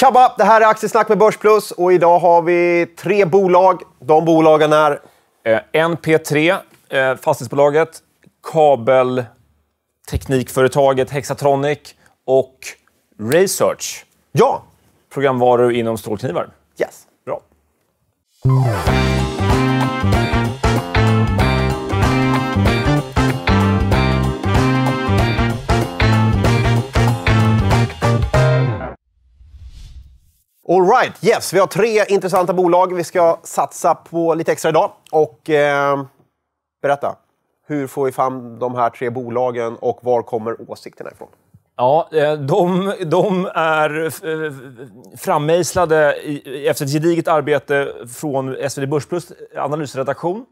Tjabba! Det här är Aktiesnack med Börsplus och idag har vi tre bolag. De bolagen är... Eh, NP3, eh, fastighetsbolaget, kabelteknikföretaget Hexatronic och Research. Ja! Programvaror inom strålknivar. Yes. Bra. All right, yes. Vi har tre intressanta bolag vi ska satsa på lite extra idag. Och eh, berätta, hur får vi fram de här tre bolagen och var kommer åsikterna ifrån? Ja, eh, de, de är eh, frammejslade efter ett gediget arbete från SvD Börsplus analysredaktion.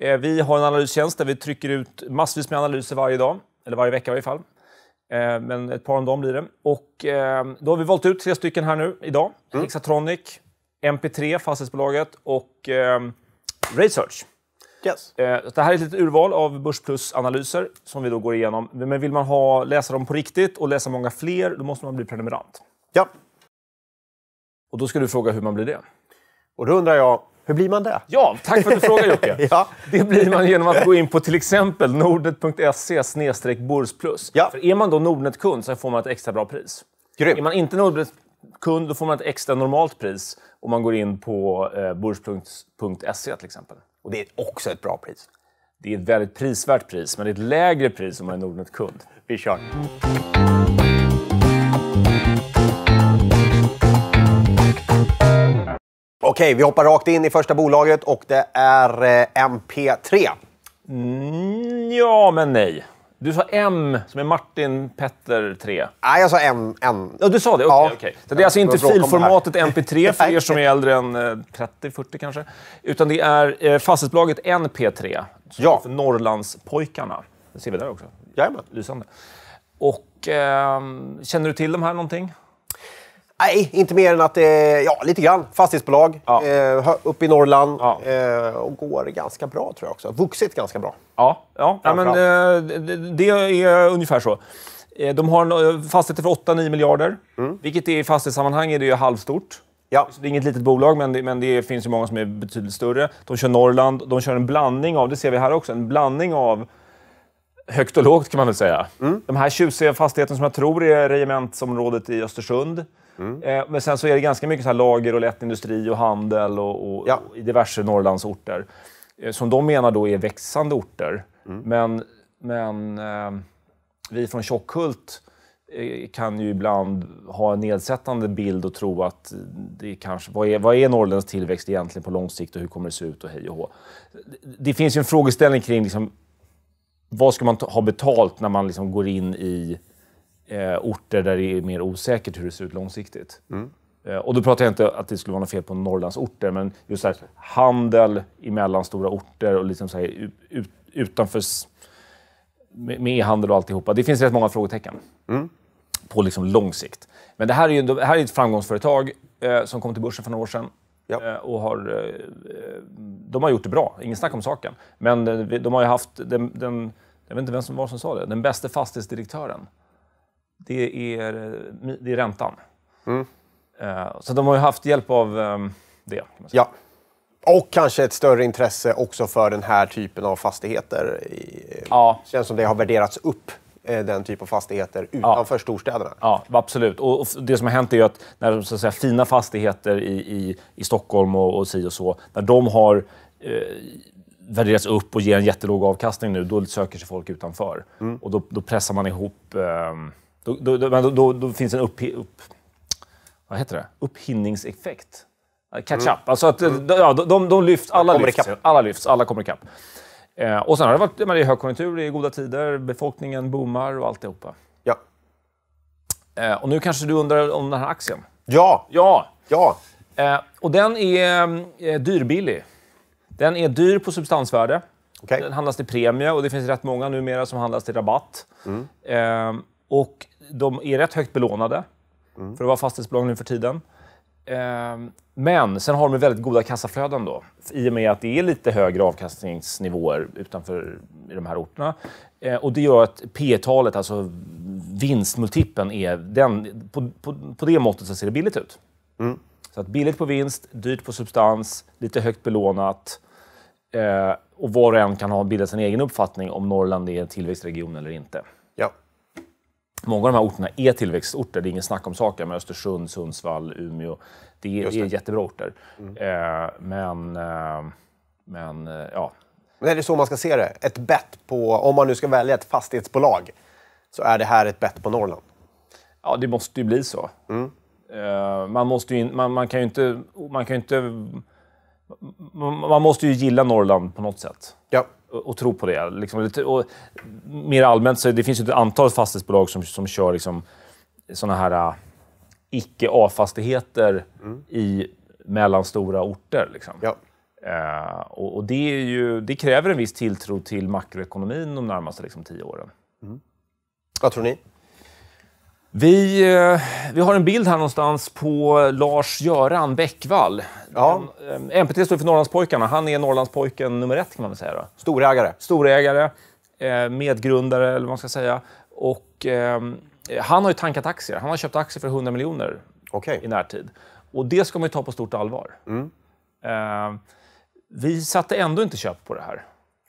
Eh, vi har en analystjänst där vi trycker ut massvis med analyser varje dag, eller varje vecka i varje fall. Eh, men ett par om dem blir det. Och eh, då har vi valt ut tre stycken här nu idag. Mm. Hexatronic, MP3, fastighetsbolaget och eh, Research. Yes. Eh, det här är ett litet urval av Börsplus-analyser som vi då går igenom. Men vill man ha, läsa dem på riktigt och läsa många fler, då måste man bli prenumerant. Ja. Och då ska du fråga hur man blir det. Och då undrar jag, hur blir man det? Ja, tack för att du frågar Jocke. ja. Det blir man genom att gå in på till exempel nordnet.se bursplus. Ja. För är man då Nordnet-kund så får man ett extra bra pris. Grym. Är man inte Nordnet-kund då får man ett extra normalt pris om man går in på eh, burs.se till exempel. Och det är också ett bra pris. Det är ett väldigt prisvärt pris, men det är ett lägre pris om man är Nordnet-kund. Vi kör. Okej, vi hoppar rakt in i första bolaget och det är eh, MP3. Mm, ja, men nej. Du sa M som är Martin Petter 3. Nej, jag sa M. M. Ja, du sa det? Okej. Okay, ja. okay. Så det är alltså inte filformatet MP3 för er som är äldre än 30-40 eh, kanske. Utan det är eh, fastighetsbolaget NP3. Ja. För Norrlandspojkarna. Det ser vi där också. Jajamän. Lysande. Och eh, känner du till de här någonting? Nej, inte mer än att det är lite grann fastighetsbolag ja. eh, uppe i Norrland ja. eh, och går ganska bra tror jag också. Vuxit ganska bra. Ja, ja. ja men, eh, det är ungefär så. Eh, de har eh, fastigheter för 8-9 miljarder, mm. vilket i fastighetssammanhang är det ju halvstort. Ja. Så det är inget litet bolag, men det, men det finns ju många som är betydligt större. De kör Norrland, de kör en blandning av, det ser vi här också, en blandning av högt och lågt kan man väl säga. Mm. De här tjusiga fastigheterna som jag tror är regementsområdet i Östersund. Mm. men sen så är det ganska mycket så här lager och lättindustri och handel och, och, ja. och i diverse Norrlandsorter. Eh, som de menar då är växande orter. Mm. Men, men eh, vi från Tjockhult kan ju ibland ha en nedsättande bild och tro att det kanske, vad, är, vad är Norrlands tillväxt egentligen på lång sikt och hur kommer det se ut och hej och hå. Det finns ju en frågeställning kring liksom, vad ska man ta, ha betalt när man liksom går in i eh, orter där det är mer osäkert hur det ser ut långsiktigt. Mm. Eh, och då pratar jag inte att det skulle vara något fel på Norrlandsorter, men just så här, handel i mellanstora orter och liksom så här, ut, utanför med e-handel och alltihopa. Det finns rätt många frågetecken mm. på liksom lång sikt. Men det här är, ju, det här är ett framgångsföretag eh, som kom till börsen för några år sedan. Ja. Eh, och har, eh, de har gjort det bra, inget snack om saken. Men de har ju haft, den, den, jag vet inte vem som var som sa det, den bästa fastighetsdirektören det är, eh, det är räntan. Mm. Eh, så de har ju haft hjälp av ehm, det. Ja. Och kanske ett större intresse också för den här typen av fastigheter. Ja. Det känns som det har värderats upp eh, den typ av fastigheter utanför ja. storstäderna. Ja, absolut. Och, det som har hänt är att när så att säga, fina fastigheter i, i, i Stockholm och, och si och så, när de har eh, värderas upp och ger en jättelåg avkastning nu, då söker sig folk utanför. Mm. Och då, då, pressar man ihop eh, då, då, då, då finns en upp, upp, vad heter det? upphinningseffekt. Catch up. Mm. Alltså eh, mm. ja, de, de, de lyfts, alla lyfts, alla lyfts, alla kommer ikapp. Eh, och sen har det varit det är högkonjunktur, det är goda tider, befolkningen boomar och alltihopa. Ja. Eh, och nu kanske du undrar om den här aktien? Ja! Ja! ja. Eh, och den är eh, dyrbillig. Den är dyr på substansvärde. Okay. Den handlas till premie och det finns rätt många numera som handlas till rabatt. Mm. Eh, och de är rätt högt belånade mm. för att vara fastighetsbolag nu för tiden. Ehm, men sen har de väldigt goda kassaflöden då, i och med att det är lite högre avkastningsnivåer utanför i de här orterna. Ehm, och det gör att P talet alltså vinstmultipeln, är den, på, på, på det måttet så ser det billigt ut. Mm. Så att billigt på vinst, dyrt på substans, lite högt belånat. Eh, och var och en kan ha bildat sin egen uppfattning om Norrland är en tillväxtregion eller inte. Ja. Många av de här orterna är tillväxtorter, det är ingen snack om saken, men Östersund, Sundsvall, Umeå. Det är, det. är jättebra orter. Mm. Eh, men, eh, men eh, ja. Men är det så man ska se det? Ett bett på, om man nu ska välja ett fastighetsbolag, så är det här ett bett på Norrland? Ja, det måste ju bli så. Mm. man, måste ju, man, man, kan ju inte... Man kan ju inte man måste ju gilla Norrland på något sätt. Ja och tro på det. Liksom, och mer allmänt, så det finns ju ett antal fastighetsbolag som, som kör liksom, såna här uh, icke A-fastigheter mm. i mellanstora orter. Liksom. Ja. Uh, och, och det, ju, det, kräver en viss tilltro till makroekonomin de närmaste liksom, tio åren. Mm. Vad tror ni? Vi, eh, vi har en bild här någonstans på Lars-Göran Bäckvall. Ja. Eh, MPT står för Norrlandspojkarna. Han är Norrlandspojken nummer ett kan man väl säga. Då. Storägare. Storägare, eh, medgrundare eller vad man ska säga. Och, han har ju tankat aktier. Han har köpt aktier för 100 miljoner okay. i närtid. Och det ska man ju ta på stort allvar. Mm. vi satte ändå inte köp på det här.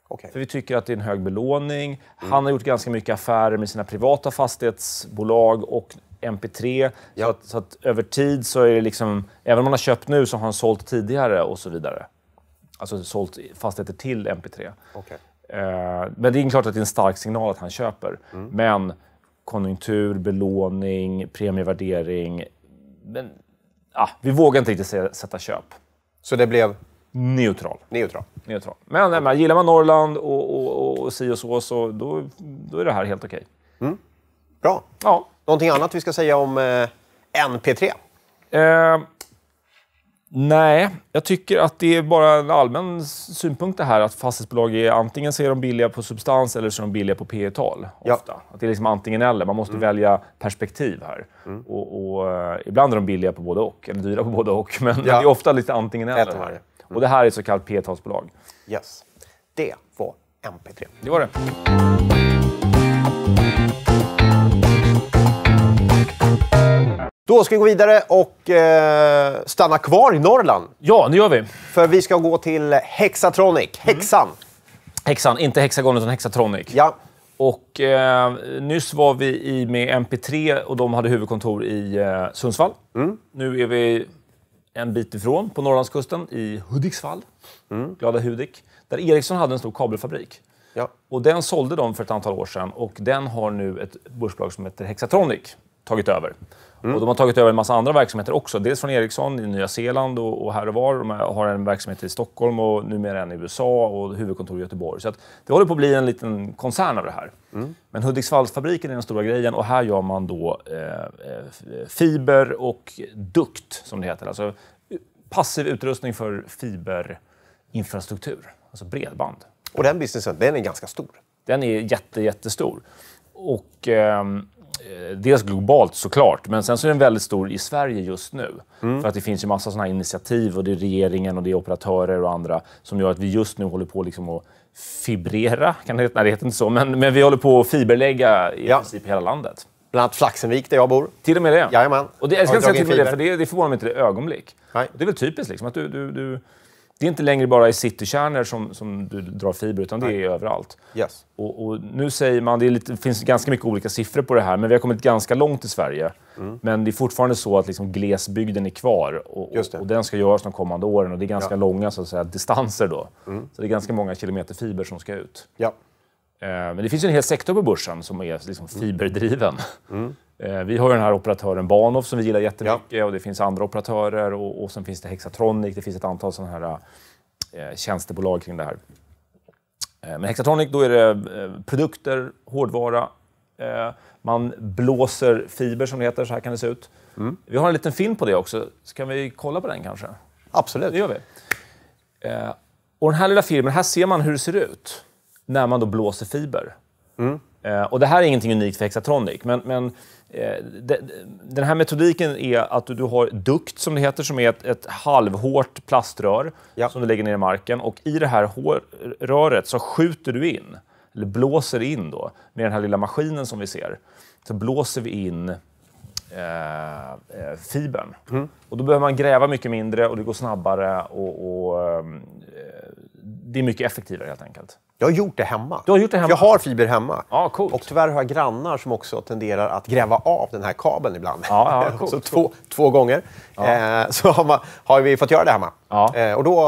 Okay. För vi tycker att det är en hög belåning. Mm. Han har gjort ganska mycket affärer med sina privata fastighetsbolag och MP3. Ja. Så, att, så, att, över tid så är det liksom, även om han har köpt nu så har han sålt tidigare och så vidare. Alltså sålt fastigheter till MP3. Okay. Eh, men det är klart att det är en stark signal att han köper. Mm. Men konjunktur, belåning, premievärdering. Men ah, vi vågar inte riktigt sätta köp. Så det blev Neutral. Neutral. Neutral. Men nej, men gillar man Norrland och, och, och, si och så, så då, då är det här helt okej. Mm. Bra. Ja. Någonting annat vi ska säga om eh, NP3? Eh, nej, jag tycker att det är bara en allmän synpunkt det här att fastighetsbolag är antingen så är de billiga på substans eller så de billiga på P tal ofta. Att det är liksom antingen eller. Man måste mm. välja perspektiv här. Mm. Och, och eh, ibland är de billiga på både och, eller dyra på både och. Men ja. det är ofta lite antingen eller. Här. Och det här är ett så kallat P talsbolag Yes. Det var MP3. Det var det. Då ska vi gå vidare och eh, stanna kvar i Norrland. Ja, det gör vi. För vi ska gå till Hexatronic, häxan. Mm. Häxan, inte Hexagon utan Hexatronic. Ja. Och eh, nyss var vi i med MP3 och de hade huvudkontor i eh, Sundsvall. Mm. Nu är vi en bit ifrån, på Norrlandskusten, i Hudiksvall, mm. glada Hudik, där Ericsson hade en stor kabelfabrik. Ja. Och den sålde de för ett antal år sedan och den har nu ett börsbolag som heter Hexatronic tagit över. Mm. Och de har tagit över en massa andra verksamheter också. Dels från Ericsson i Nya Zeeland och, och här och var. De har en verksamhet i Stockholm och numera en i USA och huvudkontor i Göteborg. Så det håller på att bli en liten koncern av det här. Mm. Men Hudiksvallsfabriken är den stora grejen och här gör man då eh, eh fiber och dukt, som det heter. Alltså eh, passiv utrustning för fiberinfrastruktur, alltså bredband. Och den businessen, den är ganska stor? Den är jätte, jättestor. Och, eh, Eh, dels globalt såklart, men sen så är den väldigt stor i Sverige just nu. Mm. För att det finns ju massa sådana här initiativ och det är regeringen och det är operatörer och andra som gör att vi just nu håller på liksom att fibrera, kan det heta? Nej, det heter inte så, men, men vi håller på att fiberlägga i ja. princip hela landet. Bland annat Flaxenvik där jag bor. Till och med det? Jajamän. Och det, jag ska inte säga till och med det, för det, det förvånar mig inte det ögonblick. Nej. Det är väl typiskt liksom, att du, du, du det är inte längre bara i citykärnor som, som du drar fiber, utan det Nej. är överallt. Yes. Och, och, nu säger man, det, lite, det, finns ganska mycket olika siffror på det här, men vi har kommit ganska långt i Sverige. Mm. Men det är fortfarande så att liksom glesbygden är kvar och, och, och den ska göras de kommande åren och det är ganska ja. långa så att säga, distanser då. Mm. Så det är ganska många kilometer fiber som ska ut. Ja. Eh, men det finns ju en hel sektor på börsen som är liksom fiberdriven. Mm. Vi har ju den här operatören Banoff som vi gillar jättemycket ja. och det finns andra operatörer och, och sen finns det Hexatronic. Det finns ett antal sådana här eh, tjänstebolag kring det här. Men Hexatronic, då är det produkter, hårdvara. Man blåser fiber som det heter, så här kan det se ut. Mm. Vi har en liten film på det också, så kan vi kolla på den kanske? Absolut. Det gör vi. Och den här lilla filmen, här ser man hur det ser ut när man då blåser fiber. Mm. Eh, och det här är ingenting unikt för Hexatronic, men, men eh, de, den här metodiken är att du, du, har dukt, som det heter, som är ett, ett halvhårt plaströr ja. som du lägger ner i marken. Och i det här hår, röret så skjuter du in, eller blåser in då, med den här lilla maskinen som vi ser. Så blåser vi in eh, eh fibern. Mm. Och då behöver man gräva mycket mindre och det går snabbare och, och ehm, eh, det är mycket effektivare helt enkelt. Jag har gjort det hemma. Du har gjort det hemma? jag har fiber hemma. Ja, coolt. Och tyvärr har jag grannar som också tenderar att gräva av den här kabeln ibland. Ja, ja, coolt, så två, två gånger ja. eh, så har, man, har, vi fått göra det hemma. Ja. Eh, och då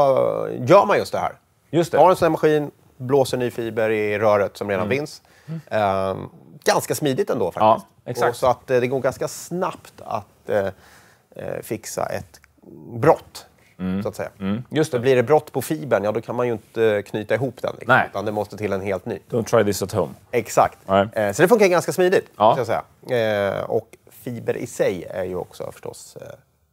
eh, gör man just det här. Just det. Har en sån här maskin, blåser ny fiber i röret som redan mm. finns. Eh, ganska smidigt ändå faktiskt. Ja, exakt. Och så att eh, det går ganska snabbt att eh, fixa ett brott Mm. Så att säga. Mm. Just det. Blir det brott på fibern, ja då kan man ju inte eh, knyta ihop den. Liksom, Nej. Utan det måste till en helt ny. Don't try this at home. Exakt. Right. Eh, så det funkar ganska smidigt. Ja. Så att säga. Eh, och fiber i sig är ju också förstås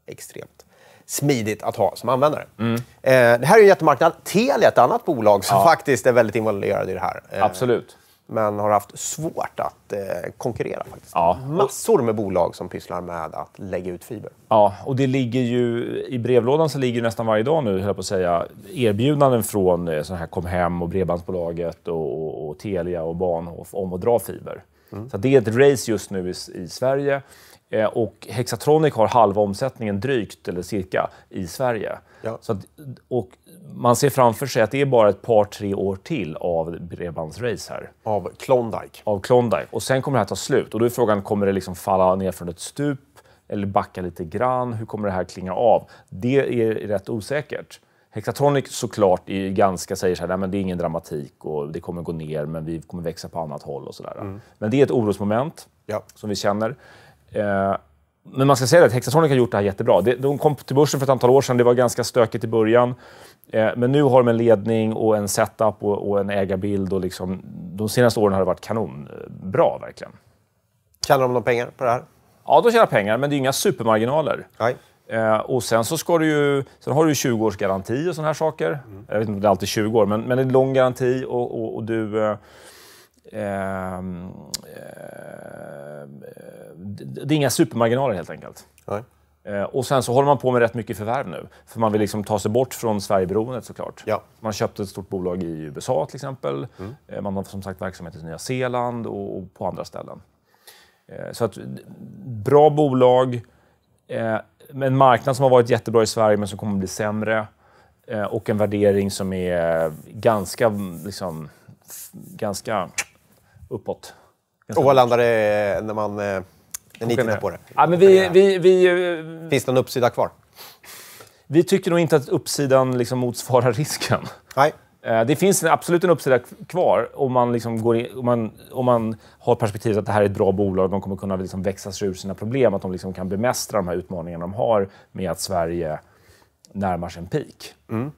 extremt smidigt att ha som användare. Mm. det här är en jättemarknad. Telia är ett annat bolag som ja. faktiskt är väldigt involverade i det här. Absolut men har haft svårt att eh, konkurrera. faktiskt. Ja. Massor med bolag som pysslar med att lägga ut fiber. Ja, och det ligger ju i brevlådan så ligger nästan varje dag nu, höll jag på att säga, erbjudanden från eh, sådana här Comhem och Bredbandsbolaget och, och, och Telia och Bahnhof om att dra fiber. Mm. Så det är ett race just nu i, i Sverige. Eh, och Hexatronic har halva omsättningen drygt, eller cirka, i Sverige. Ja. Så att, och man ser framför sig att det är bara ett par, tre år till av bredbandsrace här. Av Klondike? Av Klondike. Och sen kommer det här ta slut. Och då är frågan, kommer det liksom falla ner från ett stup? Eller backa lite grann? Hur kommer det här klinga av? Det är rätt osäkert. Hexatronic såklart är ganska, säger så här, nej, men det är ingen dramatik och det kommer gå ner men vi kommer växa på annat håll och sådär. Mm. Men det är ett orosmoment ja. som vi känner. Eh, men man ska säga att Hexatronic har gjort det här jättebra. De kom till börsen för ett antal år sedan, det var ganska stökigt i början. Eh, men nu har de en ledning och en setup och en ägarbild. Och liksom, de senaste åren har det varit kanonbra, eh, verkligen. Tjänar de några pengar på det här? Ja, de tjänar pengar, men det är inga supermarginaler. Nej. Eh, och sen så ska du ju, sen har du 20 års garanti och sådana här saker. Mm. Jag vet inte om det är alltid 20 år, men, men det är en lång garanti och, och, och du... Eh, ehm, eh, det är inga supermarginaler helt enkelt. Nej. Eh, och sen så håller man på med rätt mycket förvärv nu, för man vill liksom ta sig bort från Sverigeberoendet såklart. Ja. Man köpte ett stort bolag i USA till exempel. Mm. Eh, man har som sagt verksamhet i Nya Zeeland och på andra ställen. Eh, så att bra bolag, eh, en marknad som har varit jättebra i Sverige men som kommer att bli sämre eh, och en värdering som är ganska, liksom, ganska uppåt. Ganska och vad landar det eh, när man eh, när ni tittar på det? Ja, men vi, vi, vi, eh, Finns det någon uppsida kvar? Vi tycker nog inte att uppsidan liksom motsvarar risken. Nej. Eh, det finns absolut en uppsida kvar om man, liksom går in, om man, om man har perspektivet att det här är ett bra bolag, de kommer kunna liksom växa sig ur sina problem, att de liksom kan bemästra de här utmaningarna de har med att Sverige närmar sig en peak. Mm.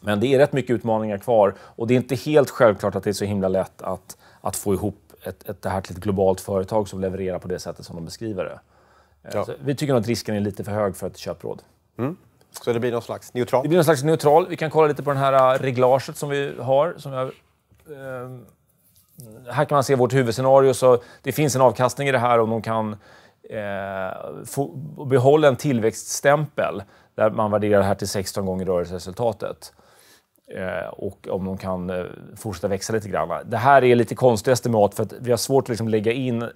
Men det är rätt mycket utmaningar kvar och det är inte helt självklart att det är så himla lätt att, att få ihop ett, ett, det här till ett globalt företag som levererar på det sättet som de beskriver det. Eh, ja. vi tycker att risken är lite för hög för ett köpråd. Mm. Så det blir någon slags neutral? Det blir någon slags neutral. Vi kan kolla lite på det här äh, reglaget som vi har. Som jag, eh, här kan man se vårt huvudscenario. Så det finns en avkastning i det här om de kan eh, få, behålla en tillväxtstämpel där man värderar det här till 16 gånger rörelseresultatet eh, och om de kan eh, fortsätta växa lite grann. Det här är lite konstiga estimat för att vi har svårt att liksom lägga in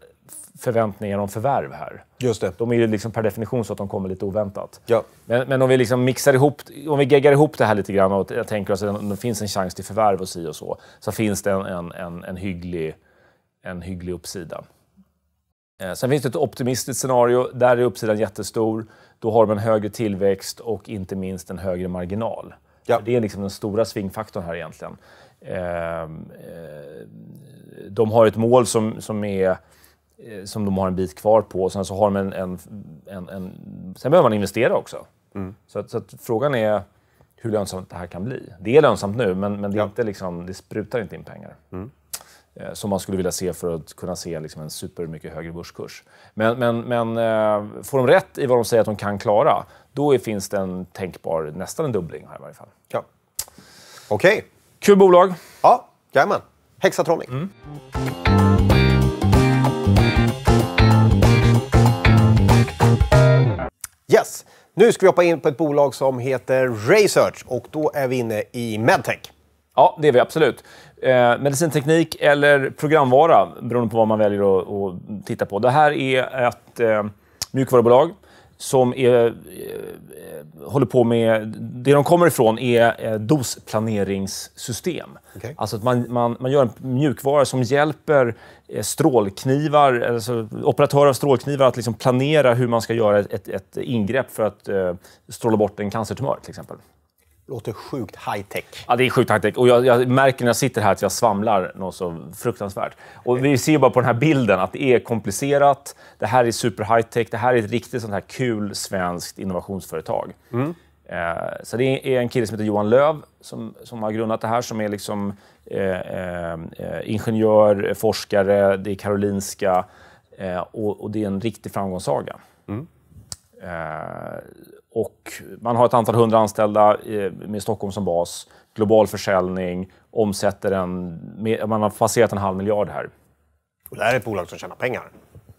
förväntningar om förvärv här. Just det. De är ju liksom per definition så att de kommer lite oväntat. Ja. Men, men om vi liksom mixar ihop, om vi geggar ihop det här lite grann och jag tänker oss att det finns en chans till förvärv och si och så, så finns det en, en, en, en, hygglig, en hygglig uppsida. Eh, sen finns det ett optimistiskt scenario. Där är uppsidan jättestor. Då har de en högre tillväxt och inte minst en högre marginal. Ja. Det är liksom den stora svingfaktorn här egentligen. Ehm, eh, de har ett mål som, som är Eh, som de har en bit kvar på. Och sen så har de en... en, en, en sen behöver man investera också. Mm. Så, att, så att frågan är hur lönsamt det här kan bli. Det är lönsamt nu, men, men det, är ja. inte liksom, det sprutar inte in pengar. Mm. Eh, som man skulle vilja se för att kunna se liksom en super mycket högre börskurs. Men, men, men eh, får de rätt i vad de säger att de kan klara, då är, finns det en tänkbar, nästan en dubbling här i varje fall. Ja. Okej. Okay. Kul bolag. Ja, jajamän. Hexatronic. Mm. Nu ska vi hoppa in på ett bolag som heter Research och då är vi inne i medtech. Ja, det är vi absolut. Eh, medicinteknik eller programvara, beroende på vad man väljer att, att titta på. Det här är ett eh, mjukvarubolag som är, eh, håller på med... Det de kommer ifrån är eh, dosplaneringssystem. Okay. Alltså att man, man, man gör en mjukvara som hjälper Eh, strålknivar, alltså operatörer av strålknivar att liksom planera hur man ska göra ett, ett ingrepp för att eh, stråla bort en cancertumör till exempel. Det Låter sjukt high tech. Ja, det är sjukt high tech. Och jag, jag märker när jag sitter här att jag svamlar något så fruktansvärt. Och vi ser ju bara på den här bilden att det är komplicerat. Det här är super high tech. Det här är ett riktigt sånt här kul svenskt innovationsföretag. Mm. Eh, så det är en kille som heter Johan Löv som, som har grundat det här, som är liksom, eh, eh, ingenjör, forskare, det är Karolinska och, och det är en riktig framgångssaga. Mm. och man har ett antal hundra anställda med Stockholm som bas, global försäljning, omsätter en, man har passerat en halv miljard här. Och det här är ett bolag som tjänar pengar?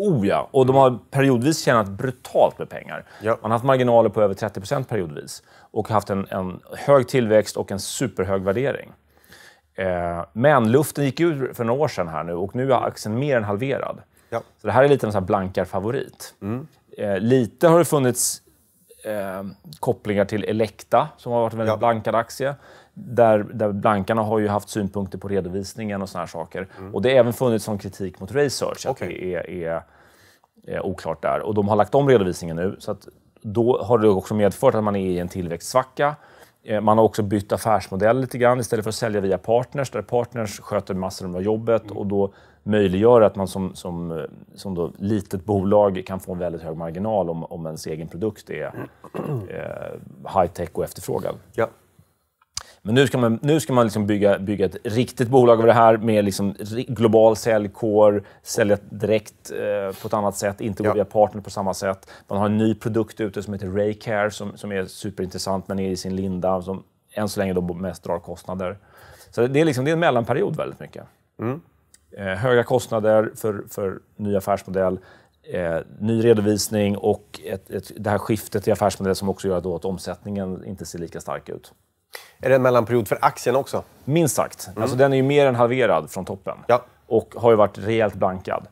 Oh ja, och de har periodvis tjänat brutalt med pengar. Ja. Man har haft marginaler på över 30 procent periodvis och haft en, en, hög tillväxt och en superhög värdering. Eh, men luften gick ur för några år sedan här nu och nu är aktien mer än halverad. Ja. Så det här är lite en blankarfavorit. Mm. Eh, lite har det funnits eh, kopplingar till Elekta som har varit en väldigt ja. blankad aktie där, där blankarna har ju haft synpunkter på redovisningen och såna här saker. Mm. Och det har även funnits sån kritik mot research, att det är, är, är, oklart där. Och de har lagt om redovisningen nu, så att då har det också medfört att man är i en tillväxtsvacka. Eh, man har också bytt affärsmodell lite grann. Istället för att sälja via partners, där partners sköter massor av jobbet mm. och då möjliggör att man som, som, eh, som då litet bolag kan få en väldigt hög marginal om, om ens egen produkt är eh, high-tech och efterfrågad. Ja. Men nu ska man, nu ska man liksom bygga, bygga ett riktigt bolag av det här med liksom global säljkår, sälja direkt eh, på ett annat sätt, inte gå via partner på samma sätt. Man har en ny produkt ute som heter Raycare som, som är superintressant men är i sin linda, som än så länge då mest drar kostnader. Så det är, liksom, det är en mellanperiod väldigt mycket. Mm. Eh, höga kostnader för, för ny affärsmodell, eh, ny redovisning och ett, ett, det här skiftet i affärsmodell som också gör då att omsättningen inte ser lika stark ut. Är det en mellanperiod för aktien också? Minst sagt. Mm. Alltså, den är ju mer än halverad från toppen ja. och har ju varit rejält blankad.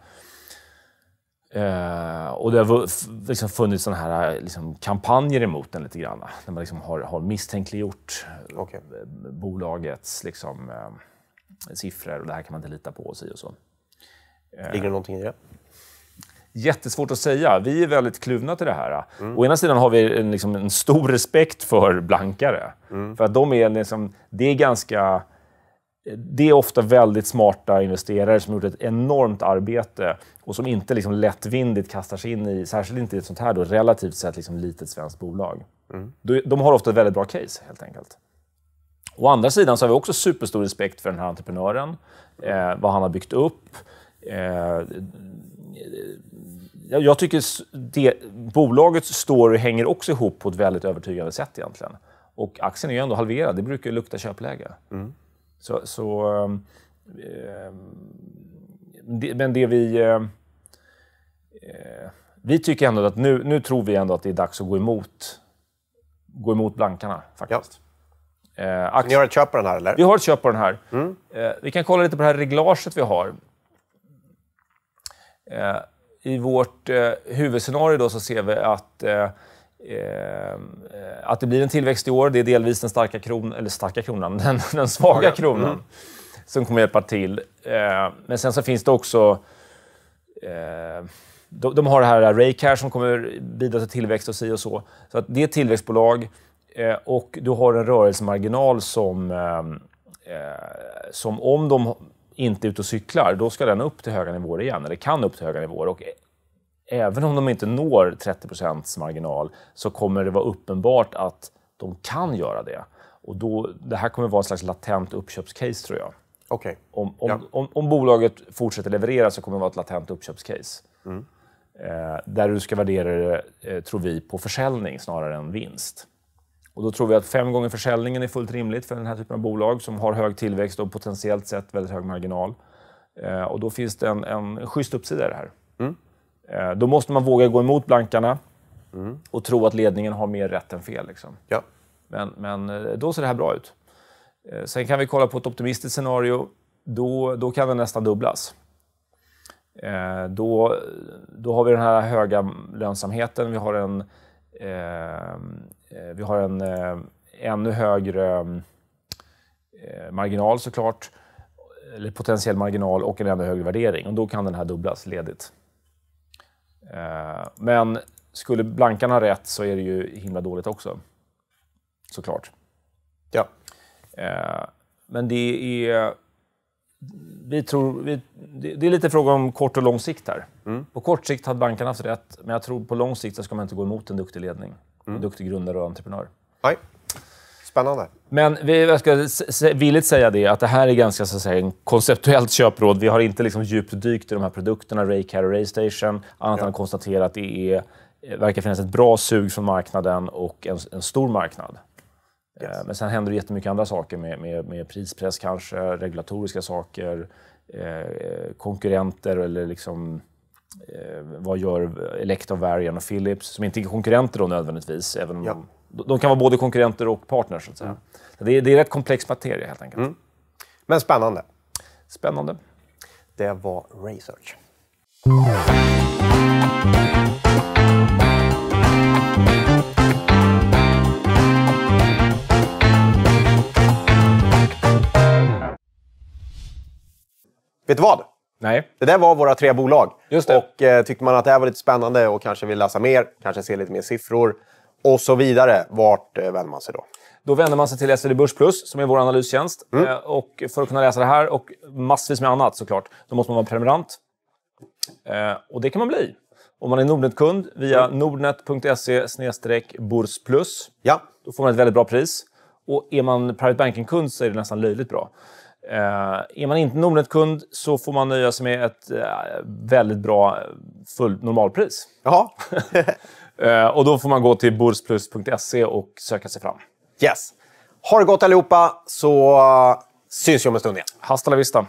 Eh, och det har liksom funnits såna här eh, liksom, kampanjer emot den lite grann. När man liksom har, har misstänkliggjort eh, okay. bolagets liksom, eh, siffror och det här kan man inte lita på och si och så. Eh, Ligger det någonting i det? Jättesvårt att säga. Vi är väldigt kluvna till det här. Mm. Å ena sidan har vi en, liksom, en stor respekt för blankare. Mm. För att de är liksom, det är ganska... Det är ofta väldigt smarta investerare som har gjort ett enormt arbete och som inte liksom lättvindigt kastar sig in i, särskilt inte i ett sånt här då, relativt sett liksom litet svenskt bolag. Mm. De har ofta ett väldigt bra case, helt enkelt. Å andra sidan så har vi också superstor respekt för den här entreprenören, eh, vad han har byggt upp, eh, jag tycker det, bolagets story hänger också ihop på ett väldigt övertygande sätt egentligen. Och aktien är ju ändå halverad, det brukar ju lukta köpläge. Mm. Så, så eh, det, men det vi... Eh, eh, vi tycker ändå att nu, nu tror vi ändå att det är dags att gå emot, gå emot blankarna faktiskt. Ja. Eh, aktien, ni har ett köp på den här eller? Vi har ett köp på den här. Mm. Eh, vi kan kolla lite på det här reglaget vi har. Eh, i vårt eh, huvudscenario då så ser vi att eh, eh, att det blir en tillväxt i år, det är delvis den starka kronan, eller starka kronan, den, den svaga kronan mm. som kommer hjälpa till. Eh, men sen så finns det också eh, de, de, har det här Raycare som kommer bidra till tillväxt och si och så. Så att det är ett tillväxtbolag och du har en rörelsemarginal som, som om de inte är ute och cyklar, då ska den upp till höga nivåer igen, eller kan upp till höga nivåer. Och även om de inte når 30 procents marginal så kommer det vara uppenbart att de kan göra det. Och då, det här kommer vara en slags latent uppköpscase, tror jag. Okay. Om, om, ja. om, om, bolaget fortsätter leverera så kommer det vara ett latent uppköpscase. Mm. Eh, där du ska värdera det, eh, tror vi, på försäljning snarare än vinst. Och då tror vi att fem gånger försäljningen är fullt rimligt för den här typen av bolag som har hög tillväxt och potentiellt sett väldigt hög marginal. Eh, och då finns det en, en schysst uppsida i det här. Mm. Eh, då måste man våga gå emot blankarna mm. och tro att ledningen har mer rätt än fel. Liksom. Ja. Men, men eh, då ser det här bra ut. Eh, sen kan vi kolla på ett optimistiskt scenario. Då, då kan den nästan dubblas. Eh, då, då har vi den här höga lönsamheten. Vi har en Ehm, eh, vi har en eh, ännu högre eh, marginal såklart, eller potentiell marginal och en ännu högre värdering. Och då kan den här dubblas ledigt. Ehm, men skulle blankarna ha rätt så är det ju himla dåligt också. Såklart. Ja. Ehm, men det är vi tror, vi, det är lite fråga om kort och lång sikt här. Mm. På kort sikt har bankerna haft rätt, men jag tror på lång sikt så ska man inte gå emot en duktig ledning, mm. en duktig grundare och entreprenör. Nej. Spännande. Men vi, jag ska villigt säga det, att det här är ganska så att säga, en konceptuellt köpråd. Vi har inte liksom djupdykt i de här produkterna, Raycare och Raystation, annat ja. än att konstatera att det är, verkar finnas ett bra sug från marknaden och en, en stor marknad. Eh, yes. Men sen händer det jättemycket andra saker med, med, med prispress kanske, regulatoriska saker, eh, konkurrenter eller liksom eh, vad gör Elekta, Varian och Philips som inte är konkurrenter då nödvändigtvis. Även om ja. de, de, kan vara både konkurrenter och partners. Så att säga. Mm. Så det, är, det är rätt komplex materia helt enkelt. Mm. Men spännande. Spännande. Det var research. Vet du vad? Nej. Det där var våra tre bolag. Just det. Och eh, Tyckte man att det här var lite spännande och kanske vill läsa mer, kanske se lite mer siffror och så vidare. Vart eh, vänder man sig då? Då vänder man sig till SvD Börs Plus, som är vår analystjänst. Mm. Eh, och för att kunna läsa det här och massvis med annat såklart, då måste man vara prenumerant. Eh, och det kan man bli. Om man är Nordnet-kund via mm. nordnet.se bursplus. Ja. Då får man ett väldigt bra pris. Och är man private banking-kund så är det nästan löjligt bra. Eh, är man inte Nordnet-kund så får man nöja sig med ett eh, väldigt bra fullt normalpris. Jaha. Eh, och då får man gå till bursplus.se och söka sig fram. Yes. Ha det gott allihopa, så syns vi om en stund igen. Hasta la vista.